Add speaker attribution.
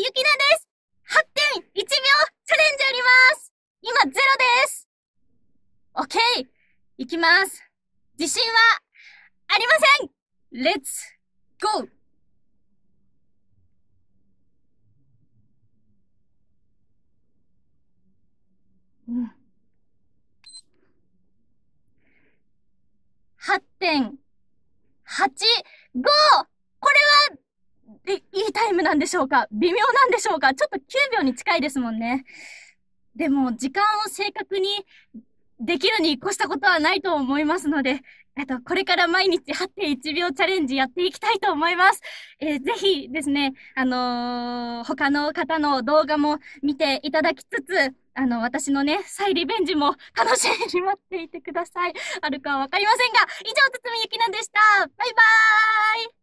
Speaker 1: ゆきなです !8.1 秒チャレンジあります今ゼロです !OK! いきます自信はありませんレッツゴー
Speaker 2: うん。
Speaker 3: 8.85! タイムなんでしょうか微妙なんでしょうかちょっと9秒に近いですもんね。でも、時間を正確にできるに越したことはないと思いますので、えっと、これから毎日8.1秒チャレンジやっていきたいと思います。えー、ぜひですね、あのー、他の方の動画も見ていただきつつ、あの、私のね、再リベンジも楽しみに待っていてください。あるかはわかりませんが、以上、つつみゆきなでした。バイバーイ